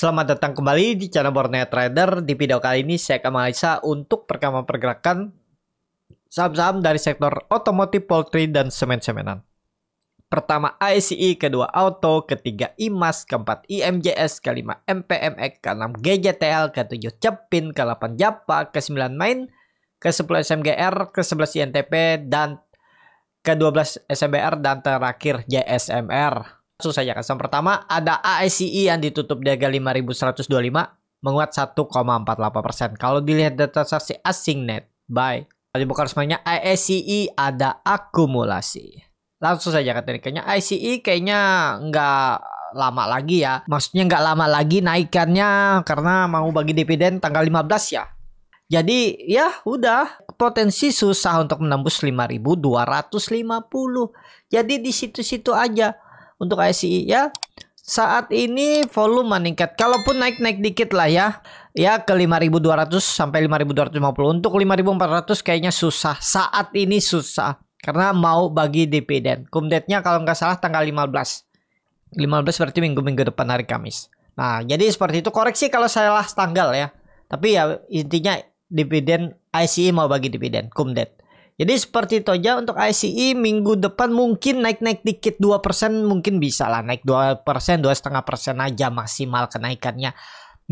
Selamat datang kembali di channel Borneo Trader. Di video kali ini saya akan menganalisa untuk perkembangan pergerakan saham-saham dari sektor otomotif, poultry, dan semen-semenan. Pertama ASI, kedua Auto, ketiga IMAS, keempat IMJS, kelima MPMX, keenam GJTL, ketujuh Cepin, ke-8 Japa, ke-9 Main, ke-10 SMGR, ke-11 INTP, dan ke-12 SMBR, dan terakhir JSMR langsung saja Yang pertama ada ASCI e yang ditutup di harga 5125 menguat 1,48 Kalau dilihat data transaksi asing net buy, kalau dibuka semuanya ASCI e ada akumulasi. Langsung saja ke tekniknya ICE kayaknya nggak lama lagi ya. Maksudnya nggak lama lagi naikannya karena mau bagi dividen tanggal 15 ya. Jadi ya udah potensi susah untuk menembus 5250. Jadi di situ-situ aja untuk ICE ya saat ini volume meningkat kalaupun naik-naik dikit lah ya ya ke 5200 sampai 5250 untuk 5400 kayaknya susah saat ini susah karena mau bagi dividen kumdetnya kalau nggak salah tanggal 15 15 berarti minggu-minggu depan hari Kamis nah jadi seperti itu koreksi kalau salah tanggal ya tapi ya intinya dividen ICE mau bagi dividen kumdet jadi seperti itu aja untuk ICE minggu depan mungkin naik-naik dikit 2% mungkin bisa lah naik 2%, 2,5% aja maksimal kenaikannya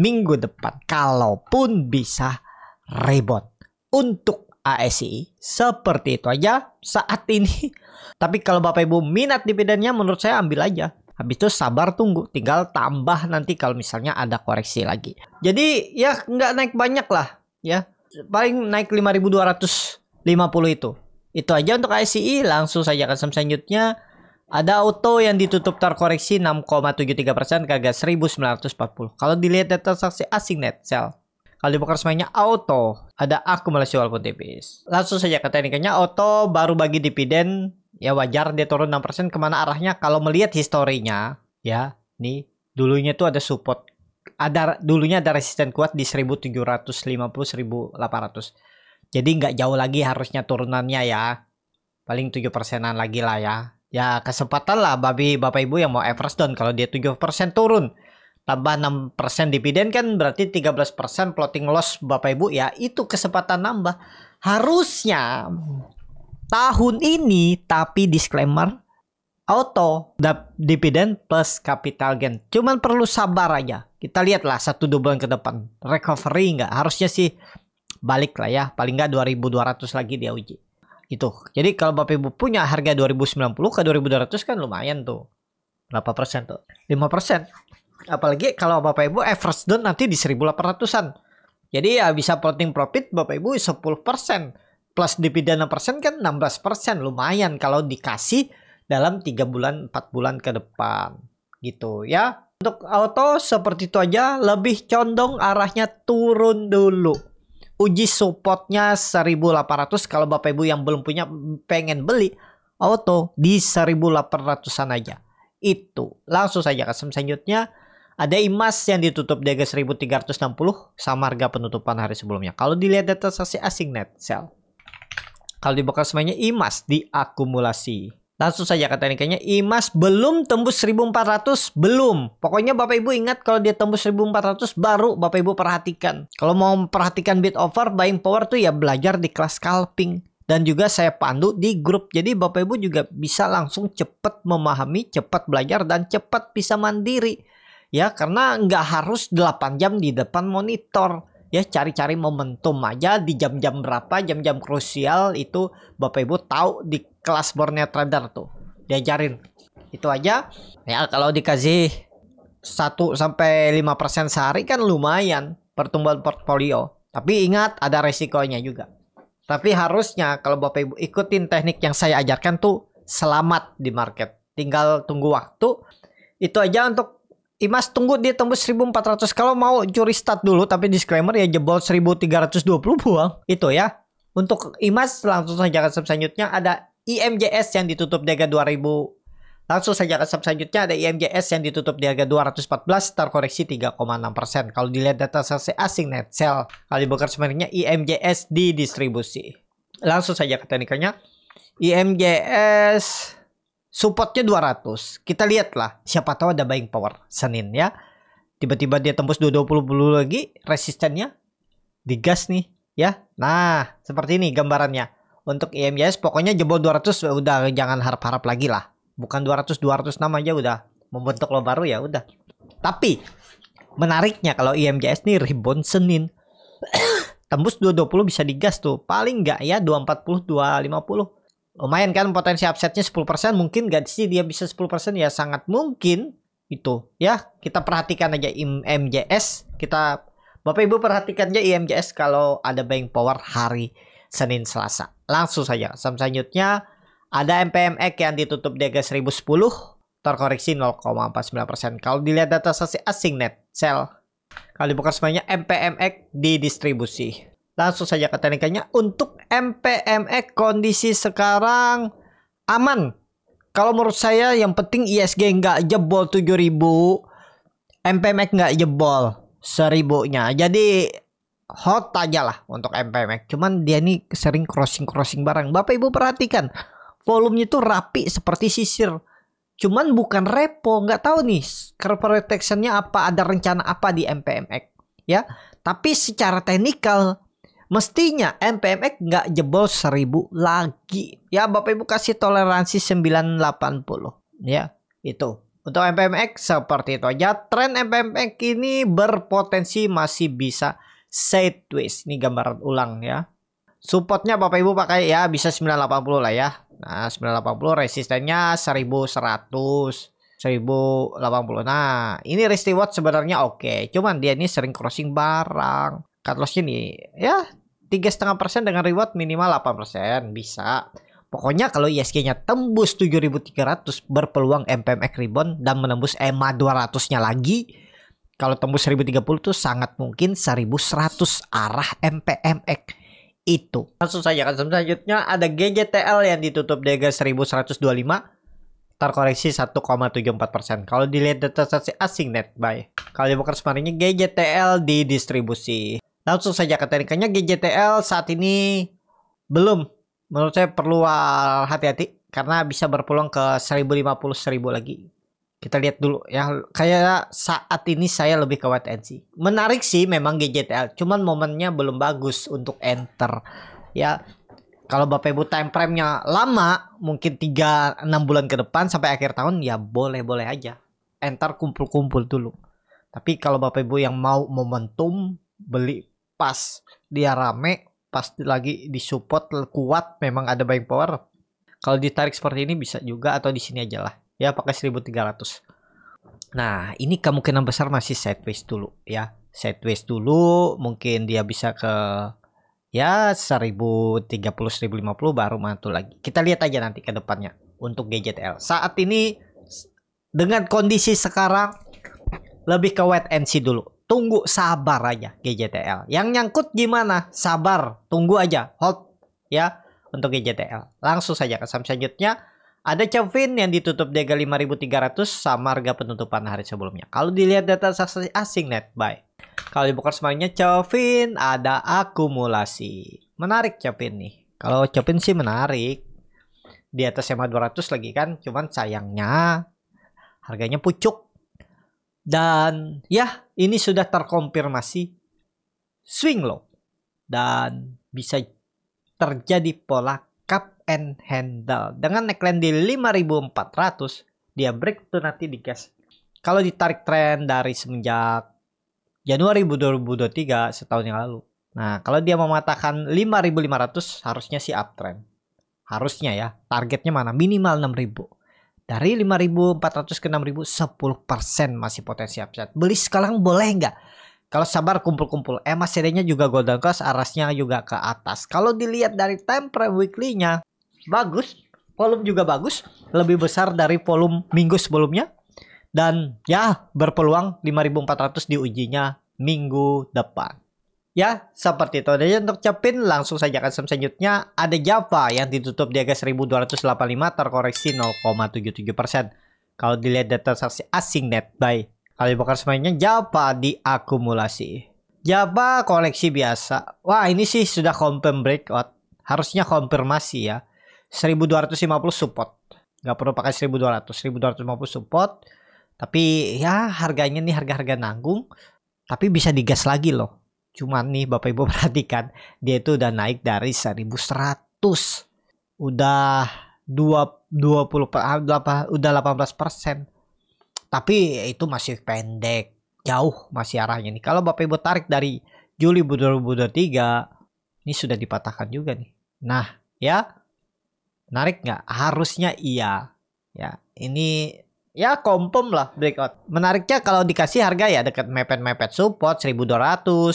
minggu depan kalaupun bisa rebound untuk ASI e, seperti itu aja saat ini. Tapi kalau Bapak Ibu minat di dividennya menurut saya ambil aja. Habis itu sabar tunggu, tinggal tambah nanti kalau misalnya ada koreksi lagi. Jadi ya nggak naik banyak lah ya. Paling naik 5200 50 itu. Itu aja untuk ICE, langsung saja ke selanjutnya. Ada auto yang ditutup terkoreksi 6,73% ke harga 1940. Kalau dilihat data saksi asing net sell. Kalau di poker semuanya auto, ada akumulasi walaupun tipis. Langsung saja ke tekniknya, auto baru bagi dividen, ya wajar dia turun 6% kemana arahnya. Kalau melihat historinya, ya, nih dulunya tuh ada support ada dulunya ada resisten kuat di 1750 1800 jadi nggak jauh lagi harusnya turunannya ya. Paling 7 persenan lagi lah ya. Ya kesempatan lah babi bapak ibu yang mau Everest down kalau dia 7 persen turun. Tambah 6 persen dividen kan berarti 13 persen plotting loss bapak ibu ya. Itu kesempatan nambah. Harusnya tahun ini tapi disclaimer auto dividen plus capital gain. Cuman perlu sabar aja. Kita lihatlah satu dua bulan ke depan recovery nggak. Harusnya sih balik lah ya paling nggak 2200 lagi dia uji itu jadi kalau bapak ibu punya harga 2090 ke 2200 kan lumayan tuh berapa persen tuh 5 persen apalagi kalau bapak ibu average down nanti di 1800an jadi ya bisa plotting profit bapak ibu 10 persen plus dividen persen kan 16 persen lumayan kalau dikasih dalam 3 bulan 4 bulan ke depan gitu ya untuk auto seperti itu aja lebih condong arahnya turun dulu uji supportnya 1800 kalau Bapak Ibu yang belum punya pengen beli auto di 1800-an aja. Itu. Langsung saja ke selanjutnya. Ada emas yang ditutup di harga 1360 sama harga penutupan hari sebelumnya. Kalau dilihat data sasi asing net sell. Kalau dibuka semuanya emas diakumulasi. Langsung saja ke teknikanya. emas belum tembus 1400, belum. Pokoknya Bapak Ibu ingat kalau dia tembus 1400 baru Bapak Ibu perhatikan. Kalau mau perhatikan bit over, buying power tuh ya belajar di kelas scalping. Dan juga saya pandu di grup. Jadi Bapak Ibu juga bisa langsung cepat memahami, cepat belajar, dan cepat bisa mandiri. Ya karena nggak harus 8 jam di depan monitor ya cari-cari momentum aja di jam-jam berapa jam-jam krusial itu bapak ibu tahu di kelas borneo trader tuh diajarin itu aja ya kalau dikasih 1 sampai persen sehari kan lumayan pertumbuhan portfolio tapi ingat ada resikonya juga tapi harusnya kalau bapak ibu ikutin teknik yang saya ajarkan tuh selamat di market tinggal tunggu waktu itu aja untuk Imas tunggu dia tembus 1400 kalau mau curi stat dulu tapi disclaimer ya jebol 1320 buang itu ya untuk Imas langsung saja ke sub selanjutnya ada IMJS yang ditutup di harga 2000 langsung saja ke sub selanjutnya ada IMJS yang ditutup di harga 214 terkoreksi 3,6% kalau dilihat data selesai asing net sell kali bongkar sebenarnya IMJS di distribusi langsung saja ke teknikalnya IMJS supportnya 200 kita lihatlah siapa tahu ada buying power Senin ya tiba-tiba dia tembus 220 dulu lagi resistennya digas nih ya nah seperti ini gambarannya untuk e IMJS pokoknya jebol 200 udah jangan harap-harap lagi lah bukan 200 200 nama aja udah membentuk lo baru ya udah tapi menariknya kalau e IMJS nih rebound Senin tembus 220 bisa digas tuh paling nggak ya 240 250 lumayan kan potensi upsetnya 10% mungkin gak sih dia bisa 10% ya sangat mungkin itu ya kita perhatikan aja IMJS kita Bapak Ibu perhatikan aja IMJS kalau ada bank power hari Senin Selasa langsung saja sam selanjutnya ada MPMX yang ditutup di harga 1010 terkoreksi 0,49% kalau dilihat data sasi asing net sell kali dibuka semuanya MPMX di distribusi Langsung saja ke teknikanya Untuk MPMX kondisi sekarang aman. Kalau menurut saya yang penting ISG nggak jebol 7000. MPMX nggak jebol seribunya. Jadi hot aja lah untuk MPMX. Cuman dia ini sering crossing-crossing barang. Bapak Ibu perhatikan. Volumenya itu rapi seperti sisir cuman bukan repo nggak tahu nih curve protectionnya apa ada rencana apa di MPMX ya tapi secara teknikal mestinya MPMX nggak jebol 1000 lagi. Ya Bapak Ibu kasih toleransi 980 ya. Itu. Untuk MPMX seperti itu aja. Tren MPMX ini berpotensi masih bisa sideways. Ini gambar ulang ya. Supportnya Bapak Ibu pakai ya bisa 980 lah ya. Nah 980 resistennya 1100. 1080 nah ini risk reward sebenarnya oke cuman dia ini sering crossing barang cut lossnya nih ya tiga setengah persen dengan reward minimal 8 persen bisa. Pokoknya kalau ISG-nya e tembus 7.300 berpeluang MPMX rebound dan menembus EMA 200-nya lagi. Kalau tembus 1030 tuh sangat mungkin 1100 arah MPMX itu. Langsung saja kan selanjutnya ada GGTL yang ditutup di 1125 terkoreksi 1,74%. Kalau dilihat data asing net buy. Kalau dibuka semarinnya GGTL di distribusi langsung saja ke teknikanya GJTL saat ini belum menurut saya perlu uh, hati-hati karena bisa berpeluang ke 1050 1000 lagi kita lihat dulu ya kayak saat ini saya lebih ke wait and see menarik sih memang GJTL cuman momennya belum bagus untuk enter ya kalau Bapak Ibu time frame-nya lama mungkin 3 6 bulan ke depan sampai akhir tahun ya boleh-boleh aja enter kumpul-kumpul dulu tapi kalau Bapak Ibu yang mau momentum beli pas dia rame pas lagi disupport kuat memang ada buying power kalau ditarik seperti ini bisa juga atau di sini aja lah ya pakai 1300 nah ini kemungkinan besar masih sideways dulu ya sideways dulu mungkin dia bisa ke ya 1030 1050 baru mantul lagi kita lihat aja nanti ke depannya untuk gadget L saat ini dengan kondisi sekarang lebih ke wet and see dulu tunggu sabar aja GJTL. Yang nyangkut gimana? Sabar, tunggu aja, hold ya untuk GJTL. Langsung saja ke saham selanjutnya. Ada Chevin yang ditutup di 5300 sama harga penutupan hari sebelumnya. Kalau dilihat data saksi asing net buy. Kalau dibuka semuanya Chevin ada akumulasi. Menarik Chevin nih. Kalau Chevin sih menarik. Di atas SMA 200 lagi kan. Cuman sayangnya harganya pucuk. Dan ya ini sudah terkonfirmasi swing low dan bisa terjadi pola cup and handle dengan neckline di 5400 dia break tuh nanti di gas kalau ditarik tren dari semenjak Januari 2023 setahun yang lalu nah kalau dia mematahkan 5500 harusnya si uptrend harusnya ya targetnya mana minimal 6000 dari 5.400 ke 6.000 10% masih potensi upside. Beli sekarang boleh nggak? Kalau sabar kumpul-kumpul. Emas eh, serinya juga golden cross arasnya juga ke atas. Kalau dilihat dari time frame weekly-nya bagus, volume juga bagus, lebih besar dari volume minggu sebelumnya. Dan ya berpeluang 5.400 ujinya minggu depan. Ya, seperti itu. Dan untuk Cepin, langsung saja ke selanjutnya. Ada Java yang ditutup di harga 1285 terkoreksi 0,77%. persen Kalau dilihat data transaksi asing net buy. kalau bakar semuanya Java diakumulasi. Java koleksi biasa. Wah, ini sih sudah confirm breakout. Harusnya konfirmasi ya. 1250 support. Nggak perlu pakai 1200. 1250 support. Tapi ya harganya nih harga-harga nanggung. Tapi bisa digas lagi loh Cuman nih Bapak Ibu perhatikan, dia itu udah naik dari 1100. Udah 20 20 ah, udah 18 persen. Tapi itu masih pendek, jauh masih arahnya nih. Kalau Bapak Ibu tarik dari Juli 2023, ini sudah dipatahkan juga nih. Nah, ya, menarik nggak? Harusnya iya. Ya, ini ya kompom lah breakout. Menariknya kalau dikasih harga ya dekat mepet-mepet support 1200, 50,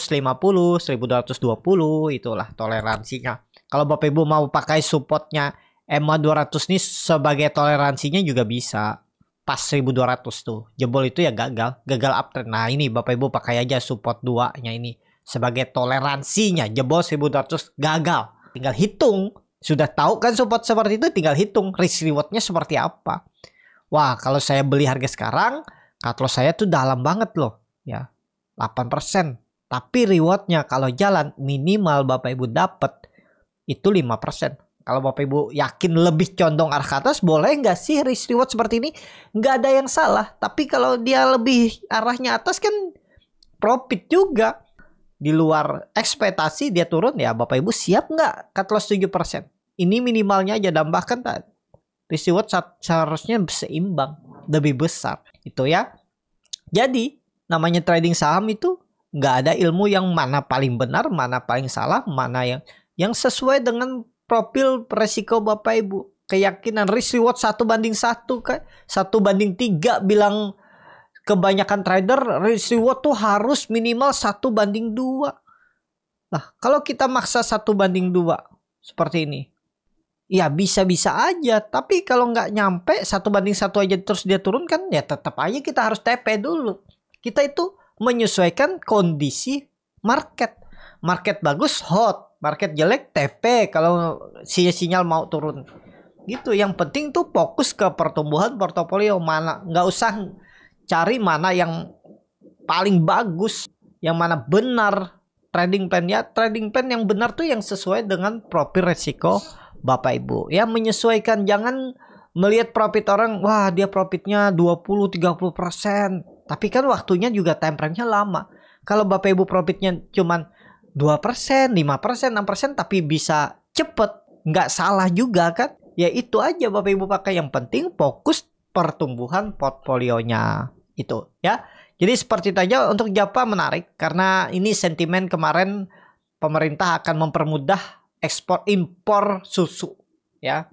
1220 itulah toleransinya. Kalau Bapak Ibu mau pakai supportnya EMA 200 nih sebagai toleransinya juga bisa. Pas 1200 tuh. Jebol itu ya gagal, gagal uptrend. Nah, ini Bapak Ibu pakai aja support 2-nya ini sebagai toleransinya. Jebol 1200 gagal. Tinggal hitung. Sudah tahu kan support seperti itu tinggal hitung risk rewardnya seperti apa wah kalau saya beli harga sekarang kalau saya tuh dalam banget loh ya 8%. Tapi rewardnya kalau jalan minimal Bapak Ibu dapat itu 5%. Kalau Bapak Ibu yakin lebih condong arah ke atas boleh nggak sih risk reward seperti ini? Nggak ada yang salah. Tapi kalau dia lebih arahnya atas kan profit juga. Di luar ekspektasi dia turun ya Bapak Ibu siap nggak cut loss 7%? Ini minimalnya aja dan tadi reward seharusnya seimbang lebih besar itu ya jadi namanya trading saham itu nggak ada ilmu yang mana paling benar mana paling salah mana yang yang sesuai dengan profil resiko bapak ibu keyakinan risk reward satu banding satu kan satu banding tiga bilang kebanyakan trader risk reward tuh harus minimal satu banding dua Nah, kalau kita maksa satu banding dua seperti ini, ya bisa-bisa aja tapi kalau nggak nyampe satu banding satu aja terus dia turunkan ya tetap aja kita harus TP dulu kita itu menyesuaikan kondisi market market bagus hot market jelek TP kalau sinyal sinyal mau turun gitu yang penting tuh fokus ke pertumbuhan portofolio mana nggak usah cari mana yang paling bagus yang mana benar trading plan ya trading plan yang benar tuh yang sesuai dengan profil resiko Bapak Ibu. Ya menyesuaikan jangan melihat profit orang, wah dia profitnya 20 30 persen. Tapi kan waktunya juga time frame-nya lama. Kalau Bapak Ibu profitnya cuman 2 persen, 5 persen, 6 persen tapi bisa cepet. Nggak salah juga kan? Ya itu aja Bapak Ibu pakai. Yang penting fokus pertumbuhan portfolionya. Itu ya. Jadi seperti itu untuk Japa menarik karena ini sentimen kemarin pemerintah akan mempermudah ekspor impor susu ya.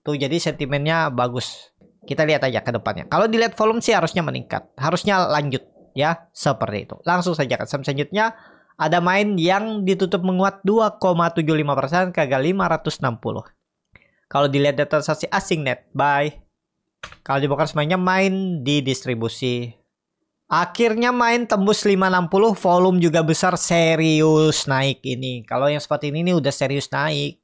Tuh jadi sentimennya bagus. Kita lihat aja ke depannya. Kalau dilihat volume sih harusnya meningkat, harusnya lanjut ya seperti itu. Langsung saja ke saham selanjutnya ada main yang ditutup menguat 2,75% ke 560. Kalau dilihat data transaksi asing net buy, kalau dibongkar semuanya main di distribusi Akhirnya main tembus 560 volume juga besar serius naik ini. Kalau yang seperti ini ini udah serius naik.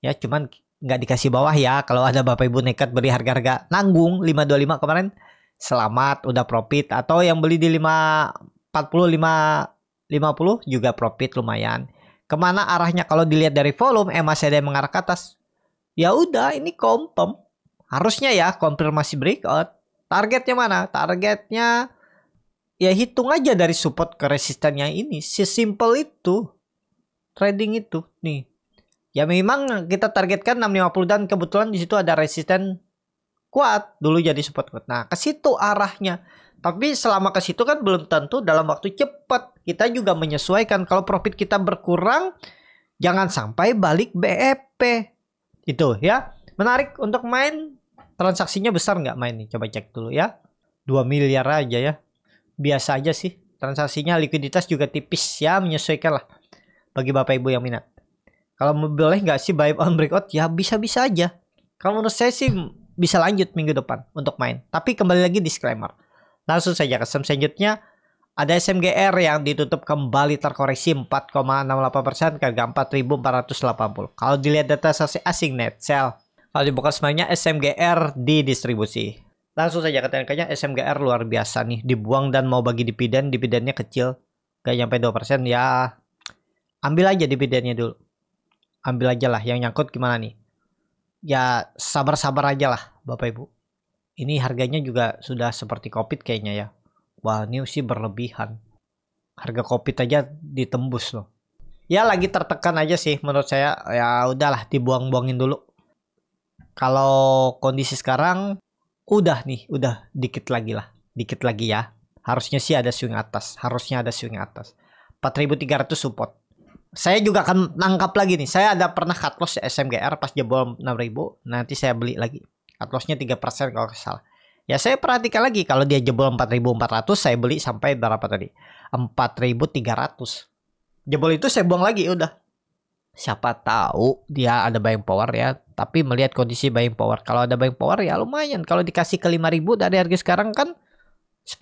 Ya cuman nggak dikasih bawah ya. Kalau ada Bapak Ibu nekat beli harga-harga nanggung 525 kemarin selamat udah profit atau yang beli di 540 550 50 juga profit lumayan. Kemana arahnya kalau dilihat dari volume eh saya ada yang mengarah ke atas. Ya udah ini confirm. Harusnya ya konfirmasi breakout. Targetnya mana? Targetnya ya hitung aja dari support ke resistennya ini si simple itu trading itu nih ya memang kita targetkan 650 dan kebetulan di situ ada resisten kuat dulu jadi support kuat nah ke situ arahnya tapi selama ke situ kan belum tentu dalam waktu cepat kita juga menyesuaikan kalau profit kita berkurang jangan sampai balik BEP itu ya menarik untuk main transaksinya besar nggak main nih coba cek dulu ya 2 miliar aja ya biasa aja sih. Transaksinya likuiditas juga tipis ya menyesuaikan lah bagi bapak ibu yang minat. Kalau boleh nggak sih buy on breakout ya bisa-bisa aja. Kalau menurut saya sih bisa lanjut minggu depan untuk main. Tapi kembali lagi disclaimer. Langsung saja ke sem selanjutnya. Ada SMGR yang ditutup kembali terkoreksi 4,68% ke 4.480. Kalau dilihat data sasi asing net sell, kalau dibuka semuanya SMGR di distribusi. Langsung saja katanya kayaknya SMGR luar biasa nih. Dibuang dan mau bagi dividen, dividennya kecil. Gak nyampe 2% ya. Ambil aja dividennya dulu. Ambil aja lah yang nyangkut gimana nih. Ya sabar-sabar aja lah Bapak Ibu. Ini harganya juga sudah seperti COVID kayaknya ya. Wah ini sih berlebihan. Harga COVID aja ditembus loh. Ya lagi tertekan aja sih menurut saya. Ya udahlah dibuang-buangin dulu. Kalau kondisi sekarang udah nih, udah dikit lagi lah, dikit lagi ya. Harusnya sih ada swing atas, harusnya ada swing atas. 4300 support. Saya juga akan nangkap lagi nih. Saya ada pernah cut loss SMGR pas jebol 6000, nanti saya beli lagi. Cut lossnya 3% kalau salah. Ya saya perhatikan lagi kalau dia jebol 4400 saya beli sampai berapa tadi? 4300. Jebol itu saya buang lagi udah siapa tahu dia ada buying power ya tapi melihat kondisi buying power kalau ada buying power ya lumayan kalau dikasih ke 5000 dari harga sekarang kan 10%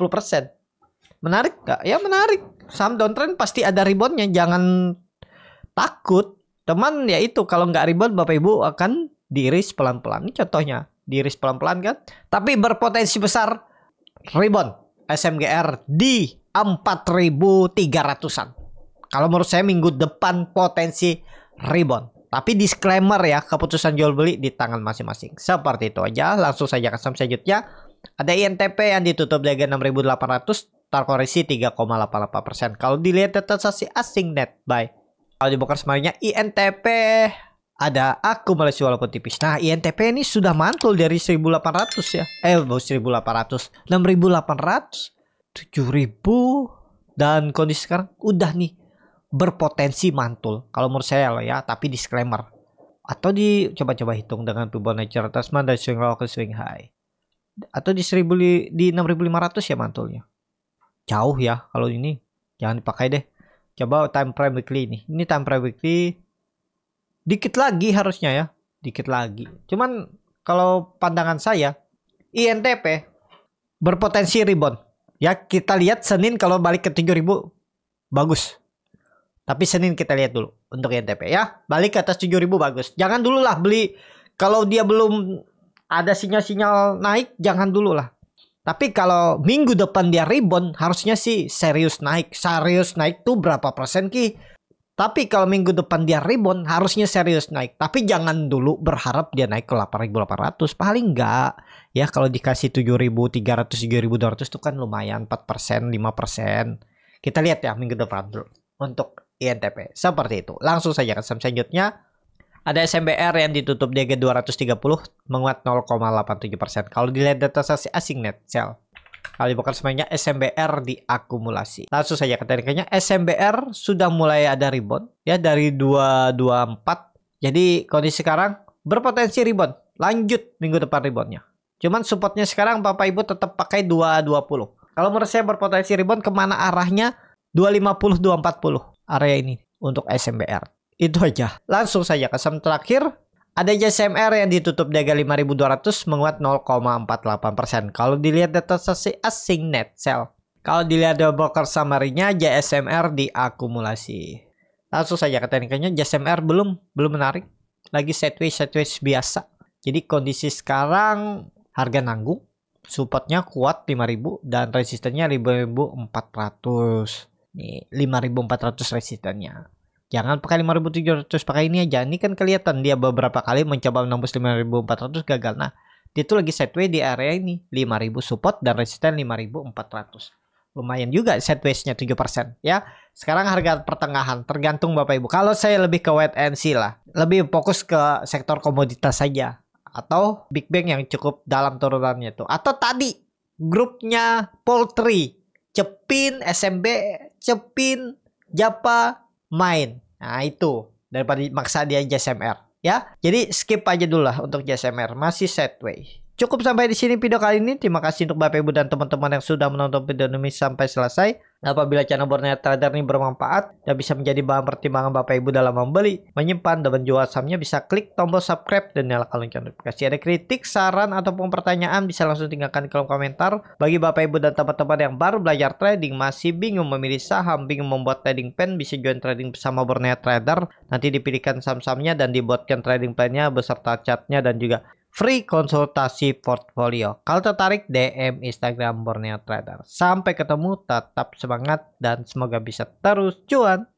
menarik gak? ya menarik saham downtrend pasti ada reboundnya jangan takut teman ya itu kalau nggak rebound bapak ibu akan diiris pelan-pelan contohnya diiris pelan-pelan kan tapi berpotensi besar rebound SMGR di 4300-an kalau menurut saya minggu depan potensi rebound. Tapi disclaimer ya, keputusan jual beli di tangan masing-masing. Seperti itu aja, langsung saja ke saham selanjutnya. Ada INTP yang ditutup di 6800, terkoreksi 3,88%. Kalau dilihat transaksi asing net buy. Kalau dibuka semuanya INTP ada akumulasi walaupun tipis. Nah, INTP ini sudah mantul dari 1800 ya. Eh, 1800, 6800, 7000 dan kondisi sekarang udah nih berpotensi mantul kalau menurut saya loh ya tapi disclaimer atau di coba-coba hitung dengan nature Tasman dari swing low ke swing high atau di 1000 di 6500 ya mantulnya jauh ya kalau ini jangan dipakai deh coba time frame weekly ini ini time frame weekly dikit lagi harusnya ya dikit lagi cuman kalau pandangan saya INTP berpotensi rebound ya kita lihat Senin kalau balik ke 7000 bagus tapi Senin kita lihat dulu untuk NTP ya. Balik ke atas 7000 bagus. Jangan dulu lah beli kalau dia belum ada sinyal-sinyal naik jangan dulu lah. Tapi kalau minggu depan dia rebound harusnya sih serius naik. Serius naik tuh berapa persen Ki? Tapi kalau minggu depan dia rebound harusnya serius naik. Tapi jangan dulu berharap dia naik ke 8800 paling enggak ya kalau dikasih 7300 7200 itu kan lumayan 4% 5%. Kita lihat ya minggu depan dulu untuk INTP. Seperti itu. Langsung saja ke saham selanjutnya. Ada SMBR yang ditutup di harga 230 menguat 0,87%. Kalau dilihat data sasi asing net sell. Kalau bukan semuanya SMBR diakumulasi. Langsung saja ke tekniknya SMBR sudah mulai ada rebound ya dari 224. Jadi kondisi sekarang berpotensi rebound. Lanjut minggu depan reboundnya. Cuman supportnya sekarang Bapak Ibu tetap pakai 220. Kalau menurut saya berpotensi rebound kemana arahnya 250 240 area ini untuk SMBR. Itu aja. Langsung saja ke saham terakhir ada JSMR yang ditutup dua 5.200 menguat 0,48%. Kalau dilihat data sesi asing net sell. Kalau dilihat dari broker summary-nya JSMR diakumulasi. Langsung saja ke teknikanya JSMR belum belum menarik. Lagi sideways sideways biasa. Jadi kondisi sekarang harga nanggung, supportnya kuat 5.000 dan resistennya 5.400. Nih, 5400 resistennya. Jangan pakai 5700, pakai ini aja. Ini kan kelihatan dia beberapa kali mencoba menembus 5400 gagal. Nah, dia tuh lagi setway di area ini 5000 support dan resisten 5400 lumayan juga sideways nya 7% ya sekarang harga pertengahan tergantung bapak ibu kalau saya lebih ke wet and see lah lebih fokus ke sektor komoditas saja atau big bang yang cukup dalam turunannya tuh atau tadi grupnya poultry cepin SMB Cepin, Japa, Main. Nah itu daripada maksa dia JSMR ya. Jadi skip aja dulu lah untuk JSMR masih setway. Cukup sampai di sini video kali ini. Terima kasih untuk Bapak Ibu dan teman-teman yang sudah menonton video ini sampai selesai apabila channel Borneo Trader ini bermanfaat dan bisa menjadi bahan pertimbangan Bapak Ibu dalam membeli, menyimpan, dan menjual sahamnya, bisa klik tombol subscribe dan nyalakan lonceng notifikasi. Ada kritik, saran, ataupun pertanyaan bisa langsung tinggalkan di kolom komentar. Bagi Bapak Ibu dan teman-teman yang baru belajar trading, masih bingung memilih saham, bingung membuat trading plan, bisa join trading bersama Borneo Trader. Nanti dipilihkan saham-sahamnya dan dibuatkan trading plan-nya beserta chat-nya dan juga free konsultasi portfolio. Kalau tertarik DM Instagram Borneo Trader. Sampai ketemu, tetap semangat dan semoga bisa terus cuan.